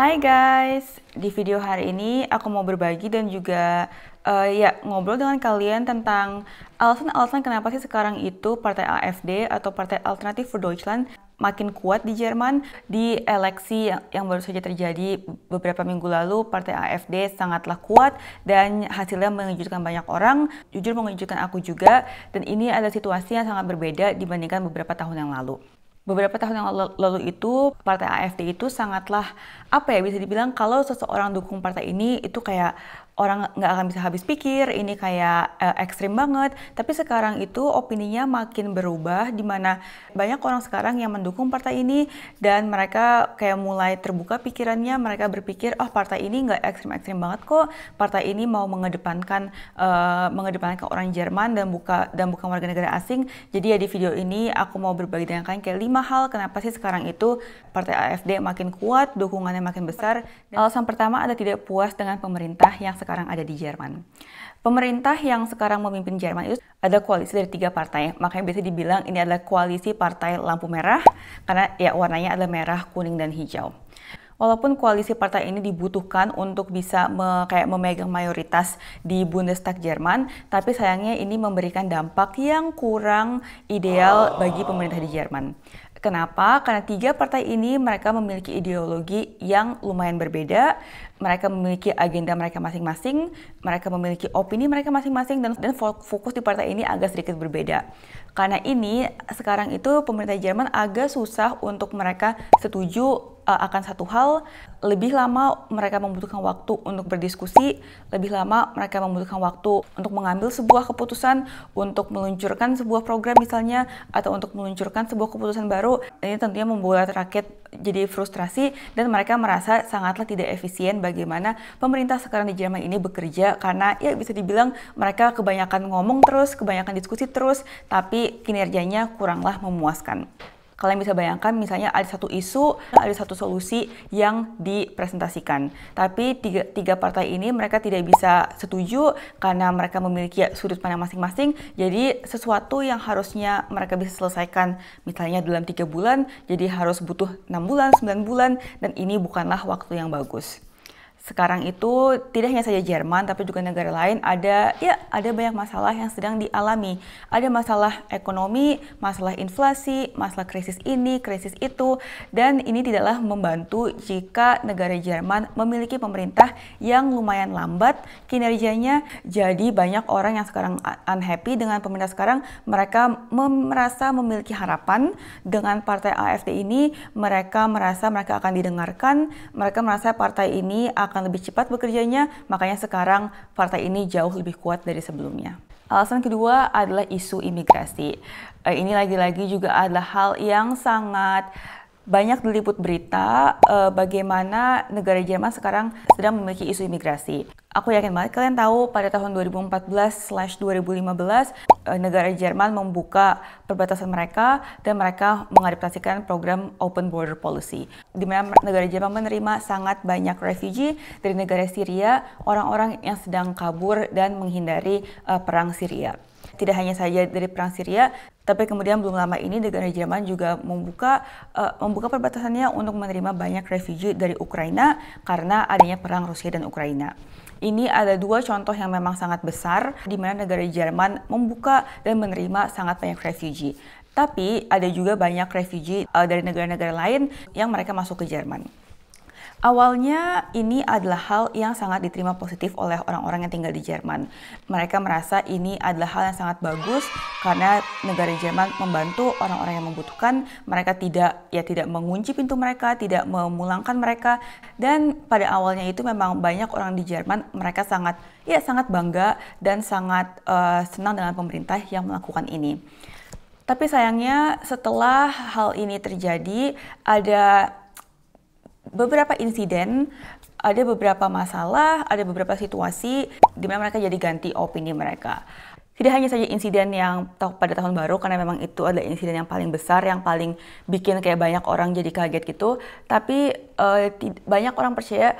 Hai guys, di video hari ini aku mau berbagi dan juga uh, ya ngobrol dengan kalian tentang alasan-alasan kenapa sih sekarang itu Partai AFD atau Partai Alternatif für Deutschland makin kuat di Jerman di eleksi yang baru saja terjadi beberapa minggu lalu partai AFD sangatlah kuat dan hasilnya mengejutkan banyak orang jujur mengejutkan aku juga dan ini ada situasi yang sangat berbeda dibandingkan beberapa tahun yang lalu Beberapa tahun yang lalu itu partai AFD itu sangatlah apa ya bisa dibilang kalau seseorang dukung partai ini itu kayak orang nggak akan bisa habis pikir ini kayak uh, ekstrim banget tapi sekarang itu opininya makin berubah di mana banyak orang sekarang yang mendukung partai ini dan mereka kayak mulai terbuka pikirannya mereka berpikir oh partai ini nggak ekstrim ekstrim banget kok partai ini mau mengedepankan uh, mengedepankan orang Jerman dan buka dan bukan warga negara asing jadi ya di video ini aku mau berbagi dengan kalian kayak lima hal kenapa sih sekarang itu partai AFD makin kuat dukungannya makin besar alasan pertama ada tidak puas dengan pemerintah yang sekarang sekarang ada di Jerman. Pemerintah yang sekarang memimpin Jerman itu ada koalisi dari tiga partai, makanya biasa dibilang ini adalah koalisi partai lampu merah karena ya warnanya adalah merah, kuning, dan hijau walaupun koalisi partai ini dibutuhkan untuk bisa me, kayak memegang mayoritas di Bundestag Jerman, tapi sayangnya ini memberikan dampak yang kurang ideal bagi pemerintah di Jerman. Kenapa? Karena tiga partai ini mereka memiliki ideologi yang lumayan berbeda, mereka memiliki agenda mereka masing-masing, mereka memiliki opini mereka masing-masing, dan, dan fokus di partai ini agak sedikit berbeda. Karena ini sekarang itu pemerintah Jerman agak susah untuk mereka setuju uh, akan satu hal, lebih lama mereka membutuhkan waktu untuk berdiskusi, lebih lama mereka membutuhkan waktu untuk mengambil sebuah keputusan, untuk meluncurkan sebuah program misalnya, atau untuk meluncurkan sebuah keputusan baru. Ini tentunya membuat rakyat jadi frustrasi dan mereka merasa sangatlah tidak efisien bagaimana pemerintah sekarang di Jerman ini bekerja karena ya bisa dibilang mereka kebanyakan ngomong terus, kebanyakan diskusi terus, tapi kinerjanya kuranglah memuaskan kalian bisa bayangkan misalnya ada satu isu, ada satu solusi yang dipresentasikan. Tapi tiga, tiga partai ini mereka tidak bisa setuju karena mereka memiliki sudut pandang masing-masing. Jadi sesuatu yang harusnya mereka bisa selesaikan misalnya dalam tiga bulan, jadi harus butuh enam bulan, sembilan bulan, dan ini bukanlah waktu yang bagus sekarang itu tidak hanya saja Jerman tapi juga negara lain ada ya ada banyak masalah yang sedang dialami. Ada masalah ekonomi, masalah inflasi, masalah krisis ini, krisis itu dan ini tidaklah membantu jika negara Jerman memiliki pemerintah yang lumayan lambat kinerjanya. Jadi banyak orang yang sekarang unhappy dengan pemerintah sekarang mereka merasa memiliki harapan dengan partai AFD ini, mereka merasa mereka akan didengarkan, mereka merasa partai ini akan akan lebih cepat bekerjanya, makanya sekarang partai ini jauh lebih kuat dari sebelumnya. Alasan kedua adalah isu imigrasi. Eh, ini lagi-lagi juga adalah hal yang sangat banyak diliput berita eh, bagaimana negara Jerman sekarang sedang memiliki isu imigrasi. Aku yakin banget kalian tahu pada tahun 2014/2015 eh, negara Jerman membuka perbatasan mereka dan mereka mengadaptasikan program Open Border Policy di mana negara Jerman menerima sangat banyak refugee dari negara Syria, orang-orang yang sedang kabur dan menghindari eh, perang Syria. Tidak hanya saja dari perang Syria, tapi kemudian belum lama ini negara Jerman juga membuka uh, membuka perbatasannya untuk menerima banyak refugee dari Ukraina karena adanya perang Rusia dan Ukraina. Ini ada dua contoh yang memang sangat besar di mana negara Jerman membuka dan menerima sangat banyak refugee. Tapi ada juga banyak refugee uh, dari negara-negara lain yang mereka masuk ke Jerman. Awalnya ini adalah hal yang sangat diterima positif oleh orang-orang yang tinggal di Jerman. Mereka merasa ini adalah hal yang sangat bagus karena negara Jerman membantu orang-orang yang membutuhkan. Mereka tidak ya tidak mengunci pintu mereka, tidak memulangkan mereka dan pada awalnya itu memang banyak orang di Jerman mereka sangat ya sangat bangga dan sangat uh, senang dengan pemerintah yang melakukan ini. Tapi sayangnya setelah hal ini terjadi ada beberapa insiden, ada beberapa masalah, ada beberapa situasi di mana mereka jadi ganti opini mereka. Tidak hanya saja insiden yang pada tahun baru karena memang itu adalah insiden yang paling besar, yang paling bikin kayak banyak orang jadi kaget gitu, tapi uh, banyak orang percaya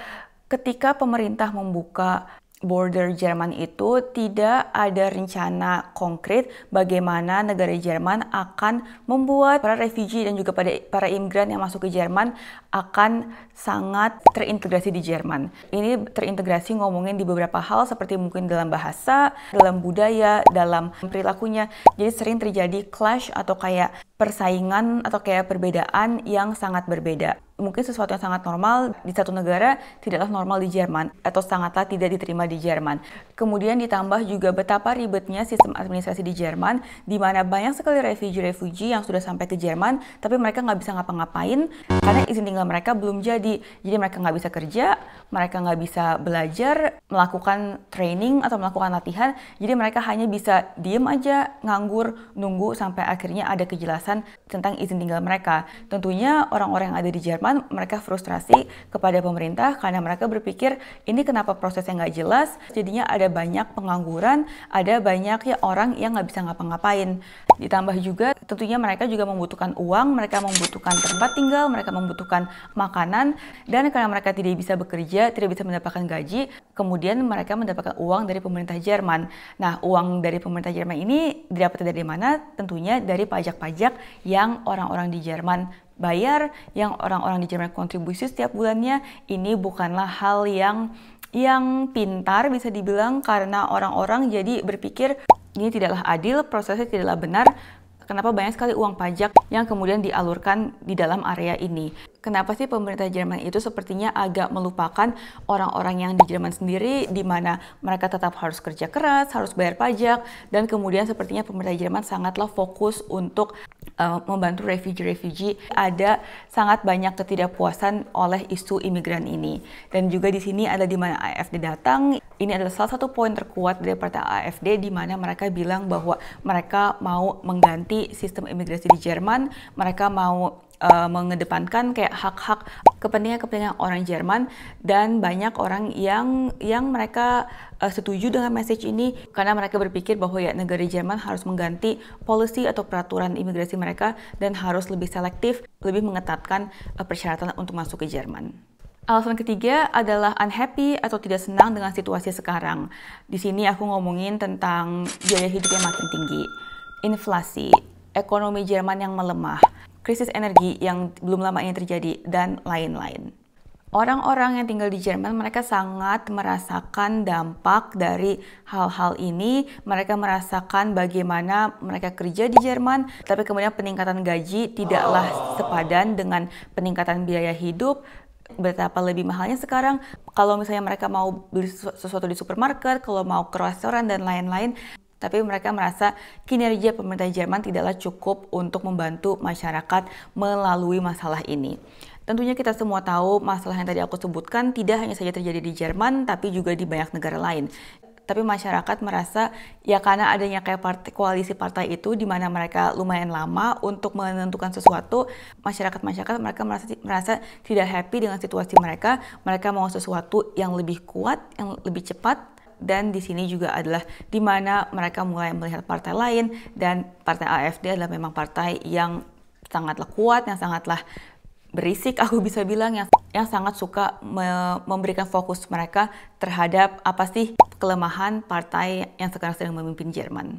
ketika pemerintah membuka border Jerman itu tidak ada rencana konkret bagaimana negara Jerman akan membuat para refugee dan juga pada para imigran yang masuk ke Jerman akan sangat terintegrasi di Jerman. Ini terintegrasi ngomongin di beberapa hal seperti mungkin dalam bahasa, dalam budaya, dalam perilakunya. Jadi sering terjadi clash atau kayak persaingan atau kayak perbedaan yang sangat berbeda mungkin sesuatu yang sangat normal di satu negara tidaklah normal di Jerman atau sangatlah tidak diterima di Jerman. Kemudian ditambah juga betapa ribetnya sistem administrasi di Jerman, di mana banyak sekali refugee-refugee yang sudah sampai ke Jerman, tapi mereka nggak bisa ngapa-ngapain karena izin tinggal mereka belum jadi. Jadi mereka nggak bisa kerja, mereka nggak bisa belajar, melakukan training atau melakukan latihan. Jadi mereka hanya bisa diem aja, nganggur, nunggu sampai akhirnya ada kejelasan tentang izin tinggal mereka. Tentunya orang-orang yang ada di Jerman teman mereka frustrasi kepada pemerintah karena mereka berpikir ini kenapa prosesnya nggak jelas, jadinya ada banyak pengangguran, ada banyak ya orang yang nggak bisa ngapa-ngapain. Ditambah juga tentunya mereka juga membutuhkan uang, mereka membutuhkan tempat tinggal, mereka membutuhkan makanan, dan karena mereka tidak bisa bekerja, tidak bisa mendapatkan gaji, kemudian mereka mendapatkan uang dari pemerintah Jerman. Nah, uang dari pemerintah Jerman ini didapat dari mana? Tentunya dari pajak-pajak yang orang-orang di Jerman bayar, yang orang-orang di Jerman kontribusi setiap bulannya, ini bukanlah hal yang yang pintar bisa dibilang karena orang-orang jadi berpikir ini tidaklah adil, prosesnya tidaklah benar, kenapa banyak sekali uang pajak yang kemudian dialurkan di dalam area ini kenapa sih pemerintah Jerman itu sepertinya agak melupakan orang-orang yang di Jerman sendiri di mana mereka tetap harus kerja keras, harus bayar pajak dan kemudian sepertinya pemerintah Jerman sangatlah fokus untuk uh, membantu refugee-refugee. Ada sangat banyak ketidakpuasan oleh isu imigran ini. Dan juga di sini ada di mana AFD datang. Ini adalah salah satu poin terkuat dari partai AFD di mana mereka bilang bahwa mereka mau mengganti sistem imigrasi di Jerman, mereka mau uh, mengedepankan kayak hak-hak kepentingan-kepentingan orang Jerman dan banyak orang yang yang mereka uh, setuju dengan message ini karena mereka berpikir bahwa ya negara Jerman harus mengganti policy atau peraturan imigrasi mereka dan harus lebih selektif, lebih mengetatkan uh, persyaratan untuk masuk ke Jerman. Alasan ketiga adalah unhappy atau tidak senang dengan situasi sekarang. Di sini aku ngomongin tentang biaya hidup yang makin tinggi, inflasi, ekonomi Jerman yang melemah, krisis energi yang belum lama ini terjadi, dan lain-lain. Orang-orang yang tinggal di Jerman, mereka sangat merasakan dampak dari hal-hal ini. Mereka merasakan bagaimana mereka kerja di Jerman, tapi kemudian peningkatan gaji tidaklah sepadan dengan peningkatan biaya hidup, betapa lebih mahalnya sekarang kalau misalnya mereka mau beli sesuatu di supermarket, kalau mau ke restoran dan lain-lain, tapi mereka merasa kinerja pemerintah Jerman tidaklah cukup untuk membantu masyarakat melalui masalah ini. Tentunya kita semua tahu masalah yang tadi aku sebutkan tidak hanya saja terjadi di Jerman tapi juga di banyak negara lain tapi masyarakat merasa ya karena adanya kayak partai, koalisi partai itu di mana mereka lumayan lama untuk menentukan sesuatu masyarakat masyarakat mereka merasa merasa tidak happy dengan situasi mereka mereka mau sesuatu yang lebih kuat yang lebih cepat dan di sini juga adalah di mana mereka mulai melihat partai lain dan partai AFD adalah memang partai yang sangatlah kuat, yang sangatlah berisik aku bisa bilang yang yang sangat suka me memberikan fokus mereka terhadap apa sih kelemahan partai yang sekarang sedang memimpin Jerman.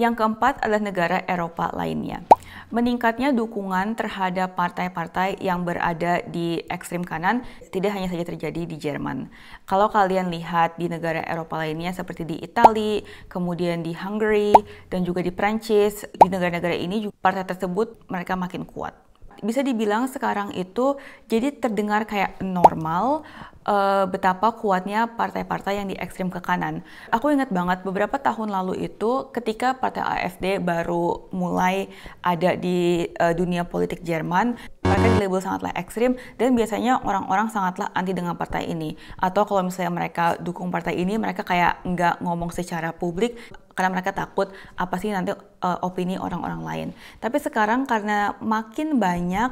Yang keempat adalah negara Eropa lainnya meningkatnya dukungan terhadap partai-partai yang berada di ekstrem kanan tidak hanya saja terjadi di Jerman. Kalau kalian lihat di negara Eropa lainnya seperti di Italia, kemudian di Hungary, dan juga di Prancis, di negara-negara ini partai tersebut mereka makin kuat bisa dibilang sekarang itu jadi terdengar kayak normal uh, betapa kuatnya partai-partai yang di ekstrim ke kanan. Aku ingat banget beberapa tahun lalu itu ketika partai AFD baru mulai ada di uh, dunia politik Jerman, label sangatlah ekstrim dan biasanya orang-orang sangatlah anti dengan partai ini. Atau kalau misalnya mereka dukung partai ini, mereka kayak nggak ngomong secara publik karena mereka takut apa sih nanti uh, opini orang-orang lain. Tapi sekarang karena makin banyak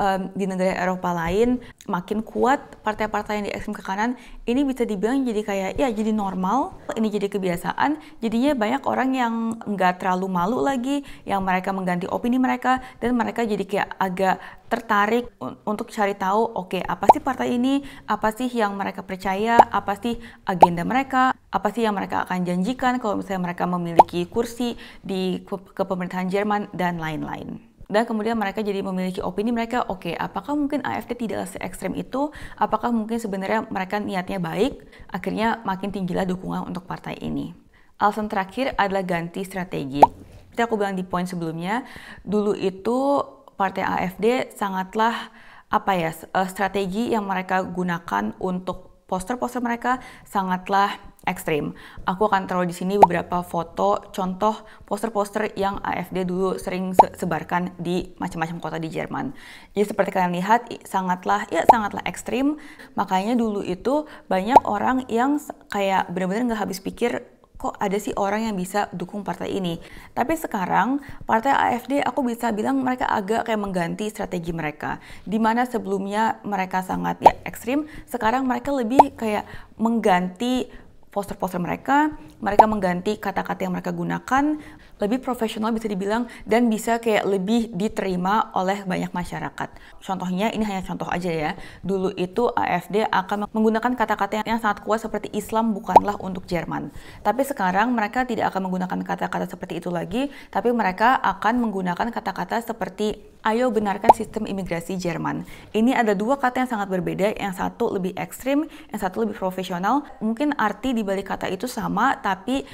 um, di negara Eropa lain makin kuat partai-partai yang di ekstrem ke kanan ini bisa dibilang jadi kayak ya jadi normal ini jadi kebiasaan jadinya banyak orang yang nggak terlalu malu lagi yang mereka mengganti opini mereka dan mereka jadi kayak agak tertarik untuk cari tahu oke okay, apa sih partai ini apa sih yang mereka percaya apa sih agenda mereka apa sih yang mereka akan janjikan kalau misalnya mereka memiliki kursi di ke kepemerintahan Jerman dan lain-lain dan kemudian mereka jadi memiliki opini mereka oke okay, apakah mungkin AFD tidak se ekstrem itu apakah mungkin sebenarnya mereka niatnya baik akhirnya makin tinggilah dukungan untuk partai ini alasan terakhir adalah ganti strategi seperti aku bilang di poin sebelumnya dulu itu partai AFD sangatlah apa ya eh, strategi yang mereka gunakan untuk poster-poster mereka sangatlah ekstrim. Aku akan taruh di sini beberapa foto contoh poster-poster yang AFD dulu sering se sebarkan di macam-macam kota di Jerman. Jadi ya, seperti kalian lihat sangatlah ya sangatlah ekstrim. Makanya dulu itu banyak orang yang kayak benar-benar nggak habis pikir kok ada sih orang yang bisa dukung partai ini. Tapi sekarang partai AFD aku bisa bilang mereka agak kayak mengganti strategi mereka. Dimana sebelumnya mereka sangat ya ekstrim, sekarang mereka lebih kayak mengganti poster-poster mereka, mereka mengganti kata-kata yang mereka gunakan, lebih profesional bisa dibilang dan bisa kayak lebih diterima oleh banyak masyarakat. Contohnya ini hanya contoh aja ya. Dulu itu AFD akan menggunakan kata-kata yang sangat kuat seperti Islam bukanlah untuk Jerman. Tapi sekarang mereka tidak akan menggunakan kata-kata seperti itu lagi, tapi mereka akan menggunakan kata-kata seperti ayo benarkan sistem imigrasi Jerman. Ini ada dua kata yang sangat berbeda, yang satu lebih ekstrim, yang satu lebih profesional. Mungkin arti di balik kata itu sama, tapi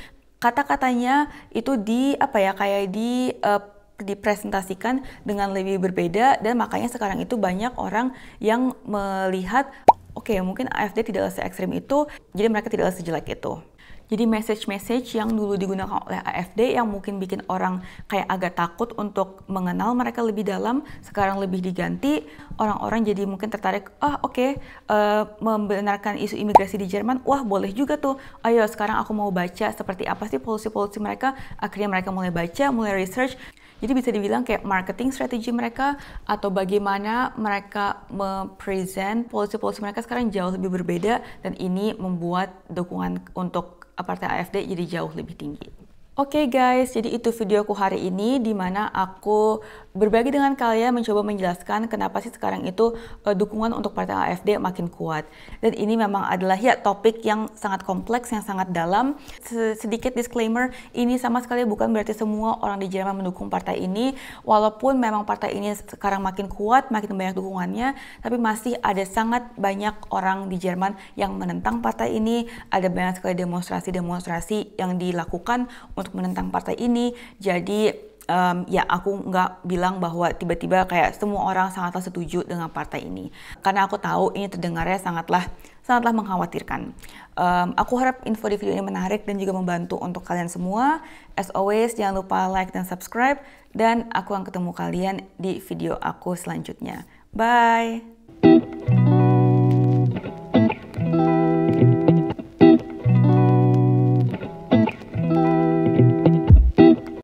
kata-katanya itu di apa ya kayak di uh, dipresentasikan dengan lebih berbeda dan makanya sekarang itu banyak orang yang melihat oke okay, mungkin AFD tidaklah se ekstrim itu jadi mereka tidaklah sejelek itu jadi message-message yang dulu digunakan oleh AFD yang mungkin bikin orang kayak agak takut untuk mengenal mereka lebih dalam, sekarang lebih diganti, orang-orang jadi mungkin tertarik, ah oh, oke, okay, uh, eh, membenarkan isu imigrasi di Jerman, wah boleh juga tuh, ayo sekarang aku mau baca seperti apa sih polisi-polisi mereka, akhirnya mereka mulai baca, mulai research, jadi bisa dibilang kayak marketing strategi mereka atau bagaimana mereka mempresent polisi-polisi mereka sekarang jauh lebih berbeda dan ini membuat dukungan untuk Eh, partai AFD jadi jauh lebih tinggi. Oke okay guys, jadi itu videoku hari ini di mana aku berbagi dengan kalian mencoba menjelaskan kenapa sih sekarang itu uh, dukungan untuk partai AFD makin kuat. Dan ini memang adalah ya topik yang sangat kompleks, yang sangat dalam. Sedikit disclaimer, ini sama sekali bukan berarti semua orang di Jerman mendukung partai ini. Walaupun memang partai ini sekarang makin kuat, makin banyak dukungannya, tapi masih ada sangat banyak orang di Jerman yang menentang partai ini. Ada banyak sekali demonstrasi-demonstrasi yang dilakukan untuk menentang partai ini. Jadi um, ya aku nggak bilang bahwa tiba-tiba kayak semua orang sangatlah setuju dengan partai ini karena aku tahu ini terdengarnya sangatlah sangatlah mengkhawatirkan. Um, aku harap info di video ini menarik dan juga membantu untuk kalian semua. As always jangan lupa like dan subscribe dan aku akan ketemu kalian di video aku selanjutnya. Bye.